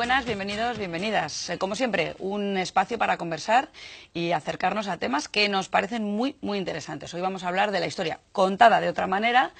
buenas, bienvenidos, bienvenidas. Eh, como siempre, un espacio para conversar y acercarnos a temas que nos parecen muy, muy interesantes. Hoy vamos a hablar de la historia contada de otra manera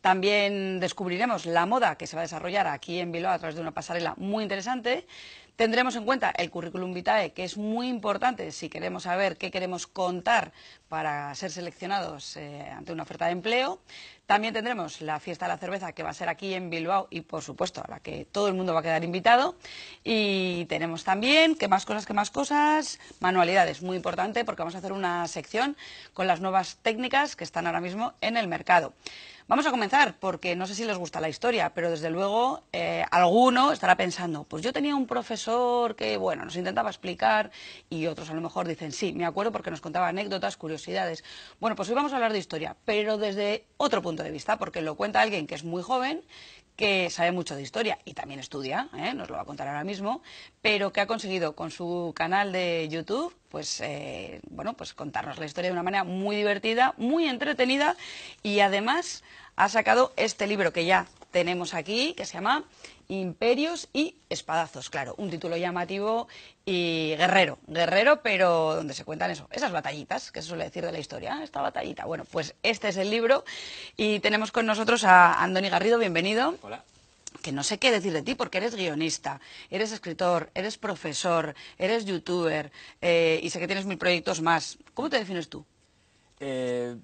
también descubriremos la moda que se va a desarrollar aquí en Bilbao a través de una pasarela muy interesante. Tendremos en cuenta el currículum vitae, que es muy importante si queremos saber qué queremos contar para ser seleccionados eh, ante una oferta de empleo. También tendremos la fiesta de la cerveza, que va a ser aquí en Bilbao y, por supuesto, a la que todo el mundo va a quedar invitado. Y tenemos también, que más cosas, que más cosas? Manualidades, muy importante, porque vamos a hacer una sección con las nuevas técnicas que están ahora mismo en el mercado. Vamos a comenzar porque no sé si les gusta la historia, pero desde luego eh, alguno estará pensando, pues yo tenía un profesor que, bueno, nos intentaba explicar y otros a lo mejor dicen, sí, me acuerdo porque nos contaba anécdotas, curiosidades. Bueno, pues hoy vamos a hablar de historia, pero desde otro punto de vista, porque lo cuenta alguien que es muy joven, que sabe mucho de historia y también estudia, ¿eh? nos lo va a contar ahora mismo, pero que ha conseguido con su canal de YouTube, pues eh, bueno, pues contarnos la historia de una manera muy divertida, muy entretenida y además ha sacado este libro que ya tenemos aquí, que se llama imperios y espadazos, claro, un título llamativo y guerrero, guerrero, pero donde se cuentan eso, esas batallitas que se suele decir de la historia, ah, esta batallita. Bueno, pues este es el libro y tenemos con nosotros a Andoni Garrido, bienvenido. Hola que no sé qué decir de ti porque eres guionista, eres escritor, eres profesor, eres youtuber eh, y sé que tienes mil proyectos más. ¿Cómo te defines tú? Eh,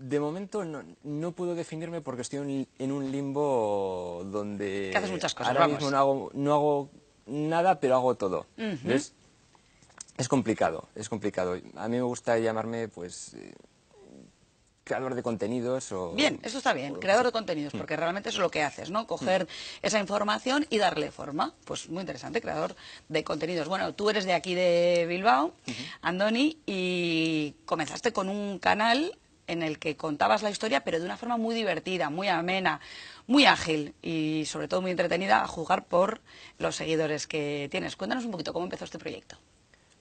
de momento no, puedo definirme porque estoy en, un limbo donde... haces muchas cosas, Ahora mismo no hago, nada, pero hago todo. Es complicado, es complicado. A mí me gusta llamarme, pues... Eh, creador de contenidos o... Bien, eso está bien, creador de contenidos, porque mm. realmente eso es lo que haces, ¿no? Coger mm. esa información y darle forma. Pues muy interesante, creador de contenidos. Bueno, tú eres de aquí de Bilbao, Andoni, y comenzaste con un canal en el que contabas la historia, pero de una forma muy divertida, muy amena, muy ágil y sobre todo muy entretenida a jugar por los seguidores que tienes. Cuéntanos un poquito cómo empezó este proyecto.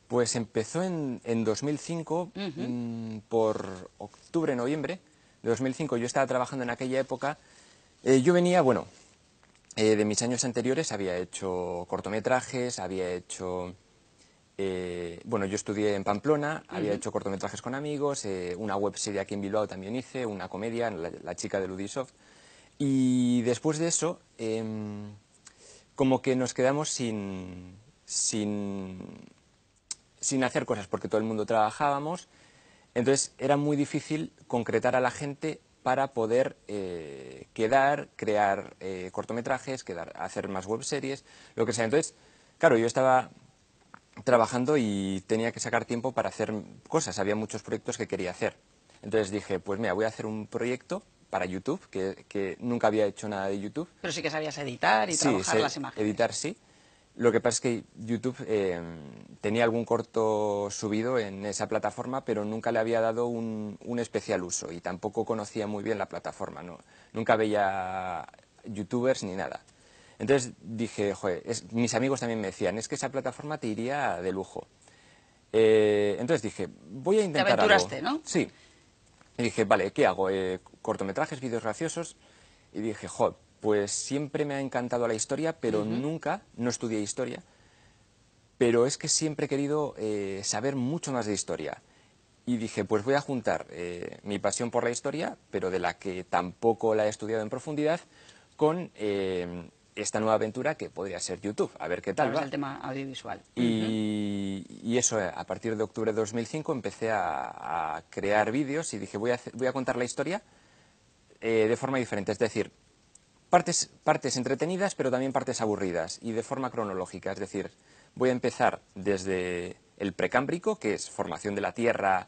Pues empezó en, 2005, mm, por octubre, noviembre de 2005. Yo estaba trabajando en aquella época. Eh, yo venía, bueno, eh, de mis años anteriores había hecho cortometrajes, había hecho eh, bueno, yo estudié en Pamplona, había hecho cortometrajes con amigos, eh, una web serie aquí en Bilbao también hice, una comedia, La, la chica de Ludisoft. Y después de eso, em, como que nos quedamos sin, sin, sin hacer cosas, porque todo el mundo trabajábamos. Entonces era muy difícil concretar a la gente para poder eh, quedar, crear cortometrajes, quedar, hacer más webseries, lo que sea. Entonces, claro, yo estaba trabajando y tenía que sacar tiempo para hacer cosas. Había muchos proyectos que quería hacer. Entonces dije, pues mira, voy a hacer un proyecto para YouTube, que, nunca había hecho nada de YouTube. Pero sí que sabías editar y trabajar las imágenes. Editar sí. Lo que pasa es que YouTube eh, tenía algún corto subido en esa plataforma, pero nunca le había dado un, especial uso y tampoco conocía muy bien la plataforma. ¿no? Nunca veía youtubers ni nada. Entonces dije, joder, mis amigos también me decían, es que esa plataforma te iría de lujo. Eh, entonces dije, voy a intentar Te aventuraste, ¿no? Sí. Y dije, vale, ¿qué hago? Eh, cortometrajes, vídeos graciosos. Y dije, joder, pues siempre me ha encantado la historia, pero nunca, no estudié historia, pero es que siempre he querido eh, saber mucho más de historia. Y dije, pues voy a juntar mi pasión por la historia, pero de la que tampoco la he estudiado en profundidad, con esta nueva aventura que podría ser YouTube, a ver qué tal claro, el tema audiovisual. Y, eso, eh, a partir de octubre de 2005 empecé a, crear vídeos y dije, voy a, contar la historia eh, de forma diferente, es decir, partes, partes entretenidas pero también partes aburridas y de forma cronológica, es decir, voy a empezar desde el precámbrico, que es formación de la Tierra,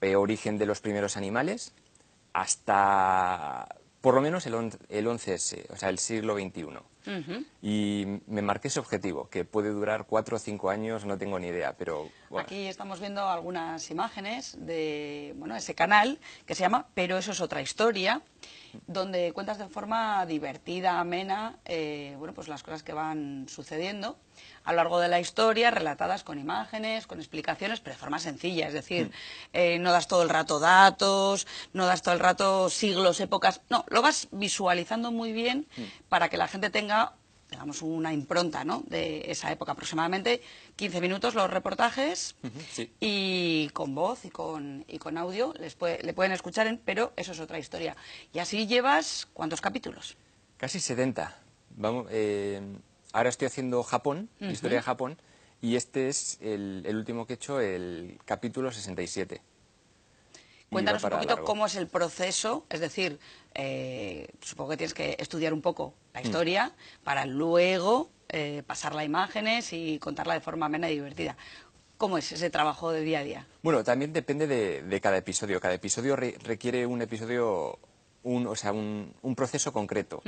eh, origen de los primeros animales, hasta por lo menos el, el 11S, o sea, el siglo XXI. Y me marqué ese objetivo, que puede durar cuatro o cinco años, no tengo ni idea, pero Aquí estamos viendo algunas imágenes de bueno, ese canal que se llama Pero eso es otra historia, donde cuentas de forma divertida, amena, eh, bueno, pues las cosas que van sucediendo a lo largo de la historia, relatadas con imágenes, con explicaciones, pero de forma sencilla. Es decir, mm. eh, no das todo el rato datos, no das todo el rato siglos, épocas. No, lo vas visualizando muy bien mm. para que la gente tenga digamos, una impronta de esa época. Aproximadamente 15 minutos los reportajes y con voz y con, y con audio les le pueden escuchar, pero eso es otra historia. Y así llevas cuántos capítulos? Casi 70. Vamos, eh, ahora estoy haciendo Japón, historia de Japón, y este es el, el último que he hecho, el capítulo 67. Cuéntanos un poquito cómo es el proceso, es decir, eh, supongo que tienes que estudiar un poco la mm. historia para luego eh, pasarla a imágenes y contarla de forma amena y divertida. ¿Cómo es ese trabajo de día a día? Bueno, también depende de, cada episodio. Cada episodio requiere un episodio, o sea, un, proceso concreto.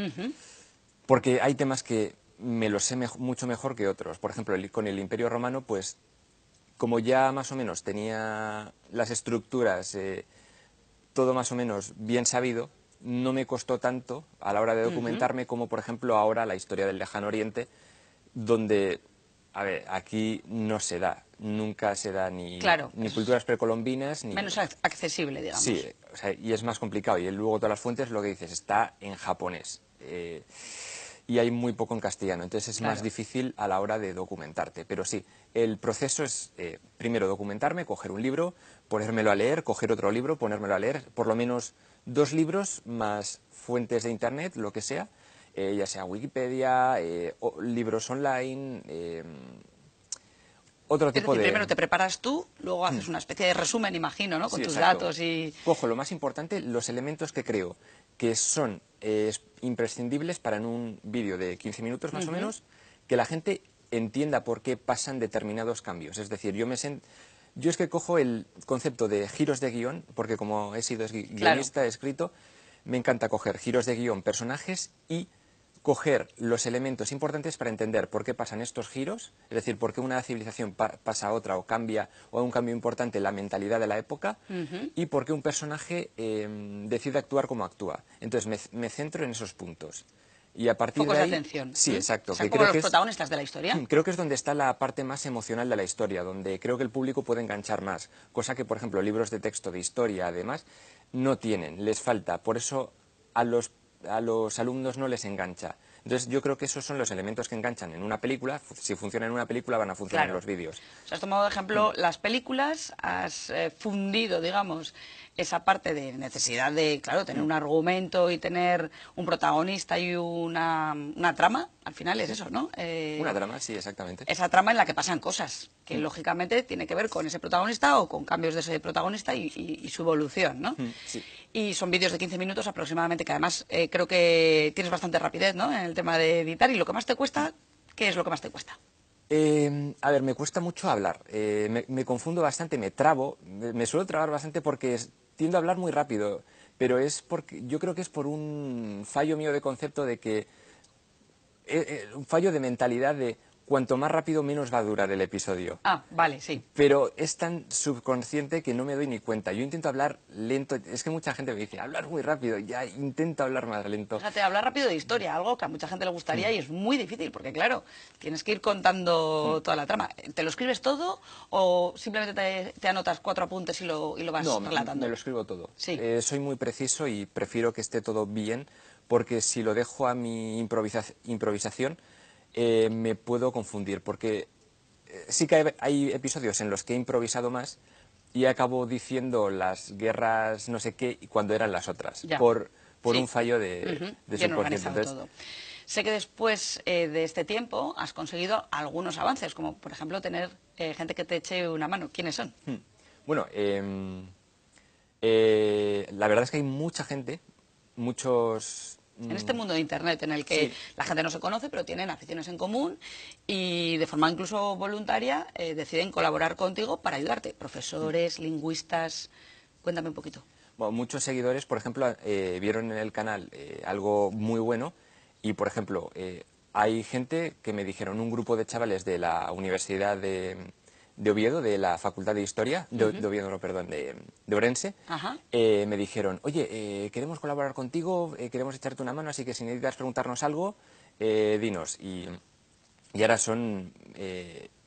Porque hay temas que me los sé mucho mejor que otros. Por ejemplo, con el Imperio Romano, pues como ya más o menos tenía las estructuras, eh, todo más o menos bien sabido, no me costó tanto a la hora de documentarme como, por ejemplo, ahora la historia del lejano oriente, donde, a ver, aquí no se da, nunca se da ni, claro, ni culturas precolombinas. Ni... Menos accesible, digamos. Sí, y es más complicado. Y luego todas las fuentes, lo que dices, está en japonés. Eh, y hay muy poco en castellano. Entonces es más difícil a la hora de documentarte. Pero sí, el proceso es eh, primero documentarme, coger un libro, ponérmelo a leer, coger otro libro, ponérmelo a leer, por lo menos dos libros más fuentes de Internet, lo que sea, eh, ya sea Wikipedia, eh, o, libros online. otro tipo de... Primero te preparas tú, luego haces mm. una especie de resumen, imagino, ¿no? Con tus datos y... Cojo lo más importante, los elementos que creo que son eh, imprescindibles para en un vídeo de 15 minutos más o menos que la gente entienda por qué pasan determinados cambios. Es decir, yo me yo es que cojo el concepto de giros de guión, porque como he sido guionista, he escrito, me encanta coger giros de guión, personajes y coger los elementos importantes para entender por qué pasan estos giros, es decir, por qué una civilización pasa a otra o cambia o hay un cambio importante en la mentalidad de la época y por qué un personaje em, decide actuar como actúa. Entonces me, centro en esos puntos. Y a partir de, ahí, atención. Sí, exacto. O que los protagonistas de la historia. Creo que es donde está la parte más emocional de la historia, donde creo que el público puede enganchar más. Cosa que, por ejemplo, libros de texto de historia, además, no tienen, les falta. Por eso a los a los alumnos no les engancha. Entonces yo creo que esos son los elementos que enganchan en una película. Si funciona en una película van a funcionar en los vídeos. O sea, has tomado de ejemplo las películas, has eh, fundido, digamos, esa parte de necesidad de, claro, tener un argumento y tener un protagonista y una, una trama, al final es eso, ¿no? Eh, una trama, sí, exactamente. Esa trama en la que pasan cosas, que mm. lógicamente tiene que ver con ese protagonista o con cambios de ese protagonista y, su evolución, ¿no? Mm, sí. Y son vídeos de 15 minutos aproximadamente, que además eh, creo que tienes bastante rapidez, ¿no? En el tema de editar y lo que más te cuesta, ¿qué es lo que más te cuesta? Em, a ver, me cuesta mucho hablar, eh, me, confundo bastante, me trabo, me, suelo trabar bastante porque tiendo a hablar muy rápido, pero es porque yo creo que es por un fallo mío de concepto de que eh, eh, un fallo de mentalidad de cuanto más rápido, menos va a durar el episodio. Ah, vale, sí. Pero es tan subconsciente que no me doy ni cuenta. Yo intento hablar lento. Es que mucha gente me dice, hablar muy rápido. Ya intento hablar más lento. te hablar rápido de historia, algo que a mucha gente le gustaría mm. y es muy difícil, porque claro, tienes que ir contando mm. toda la trama. ¿Te lo escribes todo o simplemente te, anotas cuatro apuntes y lo, y lo vas no, relatando? Me lo escribo todo. Sí. Eh, soy muy preciso y prefiero que esté todo bien, porque si lo dejo a mi improvisación eh, me puedo confundir, porque eh, sí que hay episodios en los que he improvisado más y acabo diciendo las guerras no sé qué y cuando eran las otras, por, por un fallo de, uh sé que después eh, de este tiempo has conseguido algunos avances, como por ejemplo tener gente que te eche una mano. ¿Quiénes son? Hmm. Bueno, em, la verdad es que hay mucha gente, muchos en este mm. mundo de Internet en el que la gente no se conoce, pero tienen aficiones en común y de forma incluso voluntaria eh, deciden colaborar contigo para ayudarte. Profesores, mm. lingüistas, cuéntame un poquito. muchos seguidores, por ejemplo, eh, vieron en el canal eh, algo muy bueno y, por ejemplo, hay gente que me dijeron, un grupo de chavales de la Universidad de, de Oviedo, de la Facultad de Historia, de, Oviedo, perdón, de, de Orense, eh, me dijeron, oye, eh, queremos colaborar contigo, eh, queremos echarte una mano, así que si necesitas preguntarnos algo, dinos. Y, y, ahora son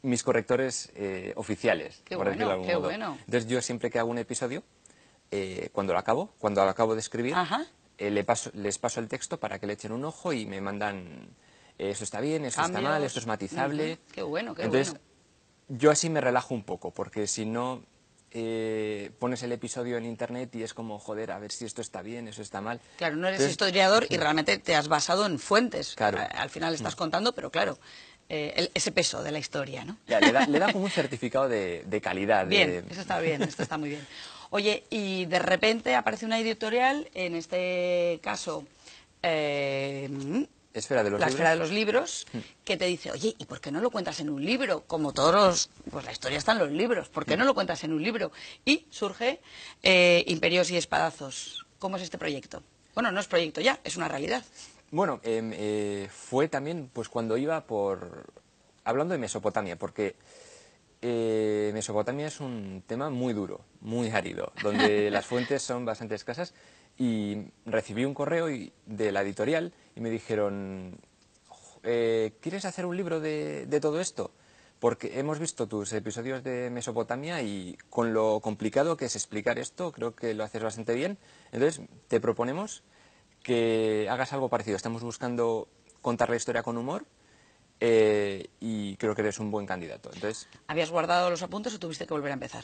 mis correctores oficiales, qué por bueno, decirlo qué Bueno. Entonces yo siempre que hago un episodio, cuando lo acabo, cuando lo acabo de escribir, le paso, les paso el texto para que le echen un ojo y me mandan... Eso está bien, eso ah, está mal, esto es matizable. Qué bueno, qué Entonces, bueno yo así me relajo un poco, porque si no eh, pones el episodio en internet y es como, joder, a ver si esto está bien, eso está mal. Claro, no eres historiador y realmente te has basado en fuentes. Claro. Al final estás mm. contando, pero claro, eh, ese peso de la historia, ¿no? le, da, como un certificado de, calidad. Bien, eso está bien, esto está muy bien. Oye, y de repente aparece una editorial, en este caso... Eh, esfera de la esfera de los libros, mm. que te dice, oye, ¿y por qué no lo cuentas en un libro? Como todos los, pues la historia está en los libros, ¿por qué mm. no lo cuentas en un libro? Y surge eh, Imperios y Espadazos. ¿Cómo es este proyecto? Bueno, no es proyecto ya, es una realidad. Bueno, em, eh, fue también pues cuando iba por... hablando de Mesopotamia, porque... Eh, Mesopotamia es un tema muy duro, muy árido, donde las fuentes son bastante escasas y recibí un correo de la editorial y me dijeron, eh, ¿quieres hacer un libro de, todo esto? Porque hemos visto tus episodios de Mesopotamia y con lo complicado que es explicar esto, creo que lo haces bastante bien. Entonces, te proponemos que hagas algo parecido. Estamos buscando contar la historia con humor eh, y creo que eres un buen candidato. Entonces, ¿Habías guardado los apuntes o tuviste que volver a empezar?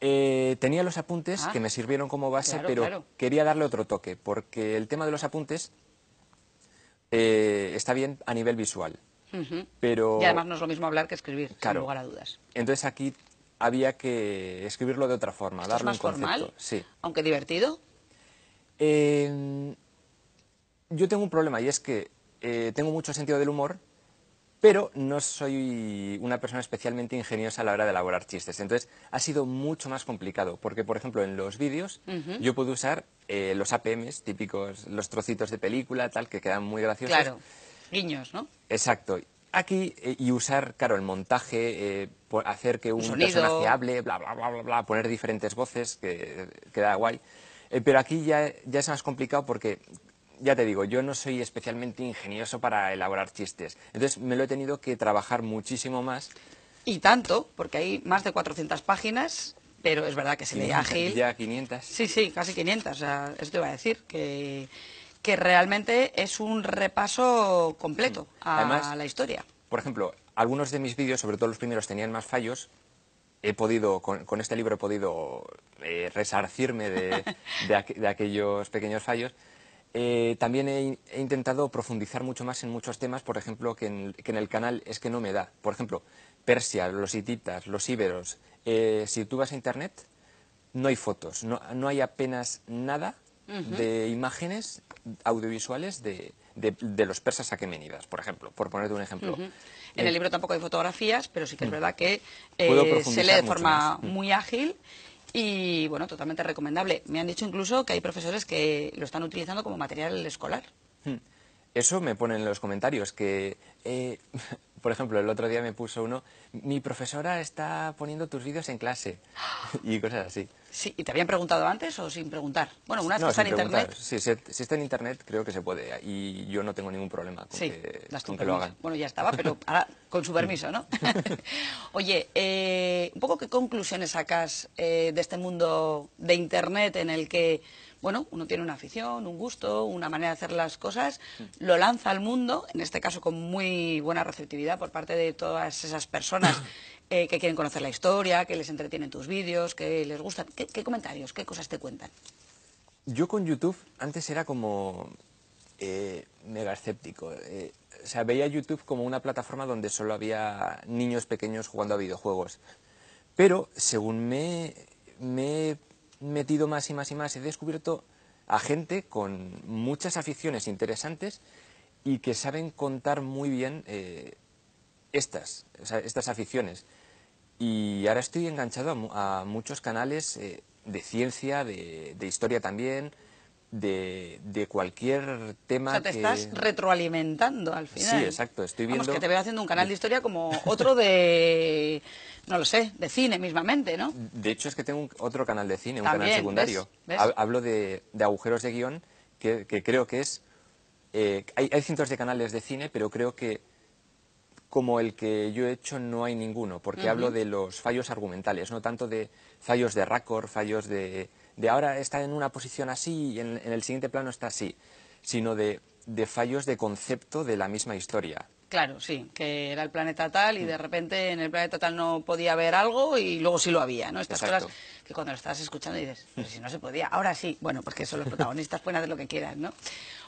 Eh, tenía los apuntes ah. que me sirvieron como base, pero quería darle otro toque, porque el tema de los apuntes eh, está bien a nivel visual. pero... Y además no es lo mismo hablar que escribir, sin lugar a dudas. Entonces aquí había que escribirlo de otra forma, darle un sí. Aunque divertido. Eh, yo tengo un problema y es que tengo mucho sentido del humor, pero no soy una persona especialmente ingeniosa a la hora de elaborar chistes. Entonces, ha sido mucho más complicado, porque, por ejemplo, en los vídeos yo puedo usar eh, los APMs típicos, los trocitos de película, tal, que quedan muy graciosos. Claro, guiños, ¿no? Exacto. Aquí, eh, y usar, claro, el montaje, eh, hacer que un, un personaje hable, bla, bla, bla, bla, bla, poner diferentes voces, que queda guay. pero aquí ya, ya es más complicado porque ya te digo, yo no soy especialmente ingenioso para elaborar chistes. Entonces me lo he tenido que trabajar muchísimo más. Y tanto, porque hay más de 400 páginas, pero es verdad que se leía ágil. Ya 500. Sí, sí, casi 500. O sea, eso te iba a decir, que, que realmente es un repaso completo mm. a la historia. Por ejemplo, algunos de mis vídeos, sobre todo los primeros, tenían más fallos, he podido, con, este libro he podido eh, resarcirme de, de, aquellos pequeños fallos. Eh, también he, intentado profundizar mucho más en muchos temas, por ejemplo, que en, el canal es que no me da. Por ejemplo, Persia, los hititas, los íberos. Eh, si tú vas a Internet, no hay fotos, no, hay apenas nada de imágenes audiovisuales de, de, los persas aquemenidas, por ejemplo, por ponerte un ejemplo. En el eh, libro tampoco hay fotografías, pero sí que es mm. verdad que se lee de forma mm. muy ágil y bueno, totalmente recomendable. Me han dicho incluso que hay profesores que lo están utilizando como material escolar. Hmm. Eso me ponen en los comentarios, que, eh, por ejemplo, el otro día me puso uno, mi profesora está poniendo tus vídeos en clase, y cosas así. Sí, ¿y te habían preguntado antes o sin preguntar? Bueno, una vez que está en Internet... Sí, si, está en Internet creo que se puede, y yo no tengo ningún problema con, que, lo hagan. Bueno, ya estaba, pero ahora con su permiso, ¿no? Oye, eh, un poco qué conclusiones sacas eh, de este mundo de Internet en el que bueno, uno tiene una afición, un gusto, una manera de hacer las cosas, mm. lo lanza al mundo, en este caso con muy buena receptividad por parte de todas esas personas eh, que quieren conocer la historia, que les entretienen tus vídeos, que les gustan. ¿Qué, comentarios, qué cosas te cuentan? Yo con YouTube antes era como eh, mega escéptico. Eh, o sea, veía YouTube como una plataforma donde solo había niños pequeños jugando a videojuegos. Pero según me, me metido más y más y más, he descubierto a gente con muchas aficiones interesantes y que saben contar muy bien eh, estas, estas aficiones. Y ahora estoy enganchado a, muchos canales eh, de ciencia, de historia también, de, de, cualquier tema. O sea, te estás retroalimentando al final. Sí, exacto. Estoy viendo. que te veo haciendo un canal de historia como otro de. no lo sé, de cine mismamente, ¿no? De hecho, es que tengo otro canal de cine, un canal secundario. Hablo de, agujeros de guión, que, creo que es. Eh, hay, cientos de canales de cine, pero creo que como el que yo he hecho no hay ninguno, porque hablo de los fallos argumentales, no tanto de fallos de récord, fallos de, de ahora está en una posición así y en, el siguiente plano está así, sino de, de fallos de concepto de la misma historia. Claro, sí, que era el planeta tal y mm. de repente en el planeta tal no podía haber algo y luego sí lo había, ¿no? Estas cosas que cuando lo estás escuchando dices, pero si no se podía, ahora sí. Bueno, porque son los protagonistas pueden hacer lo que quieran, ¿no?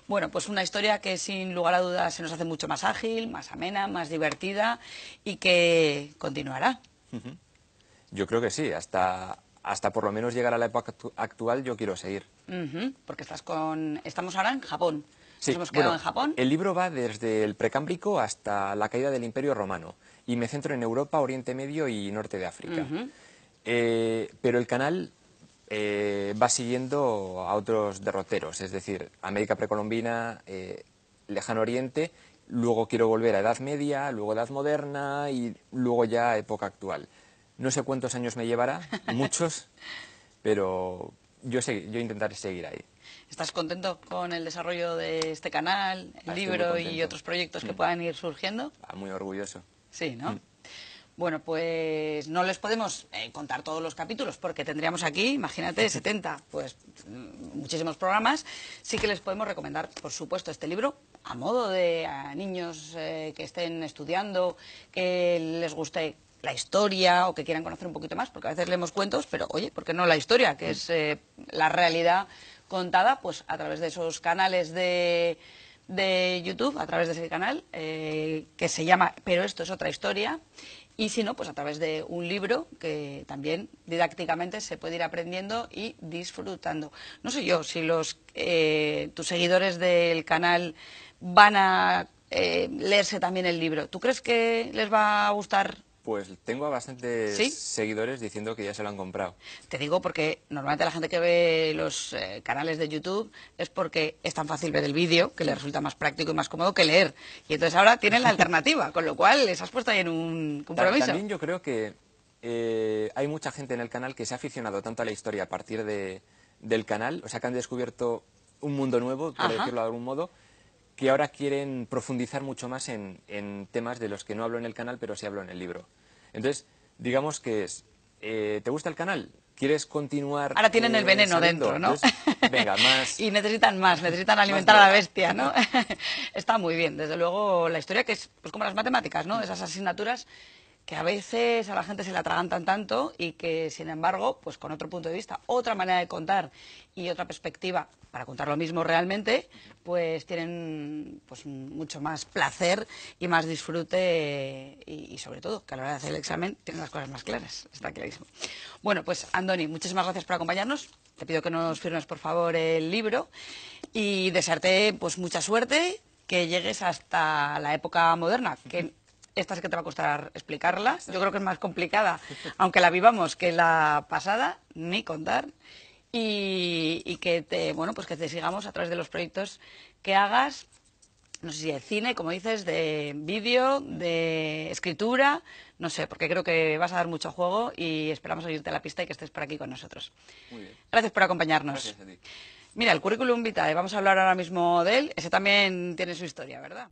Bueno, pues una historia que sin lugar a dudas se nos hace mucho más ágil, más amena, más divertida y que continuará. Yo creo que sí, hasta, hasta por lo menos llegar a la época actual yo quiero seguir. porque estás estamos ahora en Japón. Sí, El libro va desde el precámbrico hasta la caída del Imperio Romano y me centro en Europa, Oriente Medio y Norte de África. Eh, pero el canal eh, va siguiendo a otros derroteros, es decir, América precolombina, eh, Lejano Oriente, luego quiero volver a Edad Media, luego Edad Moderna y luego ya época actual. No sé cuántos años me llevará, muchos, pero yo, sé, yo intentaré seguir ahí. ¿Estás contento con el desarrollo de este canal, el ah, libro y otros proyectos que mm. puedan ir surgiendo? Ah, muy orgulloso. Sí, ¿no? Mm. Bueno, pues no les podemos eh, contar todos los capítulos porque tendríamos aquí, imagínate, 70, pues mm, muchísimos programas. Sí que les podemos recomendar, por supuesto, este libro a modo de a niños eh, que estén estudiando, que les guste la historia o que quieran conocer un poquito más, porque a veces leemos cuentos, pero oye, ¿por qué no la historia? Que es eh, la realidad contada pues a través de esos canales de, de YouTube, a través de ese canal eh, que se llama Pero esto es otra historia. Y si no, pues a través de un libro que también didácticamente se puede ir aprendiendo y disfrutando. No sé yo si los, eh, tus seguidores del canal van a leerse también el libro. ¿Tú crees que les va a gustar pues tengo a bastantes seguidores diciendo que ya se lo han comprado. Te digo porque normalmente la gente que ve los eh, canales de YouTube es porque es tan fácil ver el vídeo que le resulta más práctico y más cómodo que leer. Y entonces ahora tienen la alternativa, con lo cual les has puesto ahí en un compromiso. También yo creo que eh, hay mucha gente en el canal que se ha aficionado tanto a la historia a partir de, del canal, o sea que han descubierto un mundo nuevo, por decirlo de algún modo, que ahora quieren profundizar mucho más en, en, temas de los que no hablo en el canal, pero sí hablo en el libro. Entonces, digamos que es, eh, ¿te gusta el canal? ¿Quieres continuar? Ahora tienen el eh, veneno dentro, ¿no? venga, más. y necesitan más, necesitan alimentar a la bestia, ¿no? Está muy bien, desde luego la historia que es pues como las matemáticas, ¿no? Esas asignaturas que a veces a la gente se la atragantan tanto y que, sin embargo, pues con otro punto de vista, otra manera de contar y otra perspectiva para contar lo mismo realmente, pues tienen pues mucho más placer y más disfrute y, sobre todo que a la hora de hacer el examen tienen las cosas más claras, está clarísimo. Bueno, pues Andoni, muchísimas gracias por acompañarnos. Te pido que nos firmes por favor el libro y desearte pues mucha suerte, que llegues hasta la época moderna, que esta que te va a costar explicarlas. Yo creo que es más complicada, aunque la vivamos, que la pasada, ni contar. Y, que te, bueno, pues que te sigamos a través de los proyectos que hagas, no sé si de cine, como dices, de vídeo, de escritura, no sé, porque creo que vas a dar mucho juego y esperamos oírte a la pista y que estés por aquí con nosotros. Gracias por acompañarnos. Gracias Mira, el currículum vitae, vamos a hablar ahora mismo de él. Ese también tiene su historia, ¿verdad?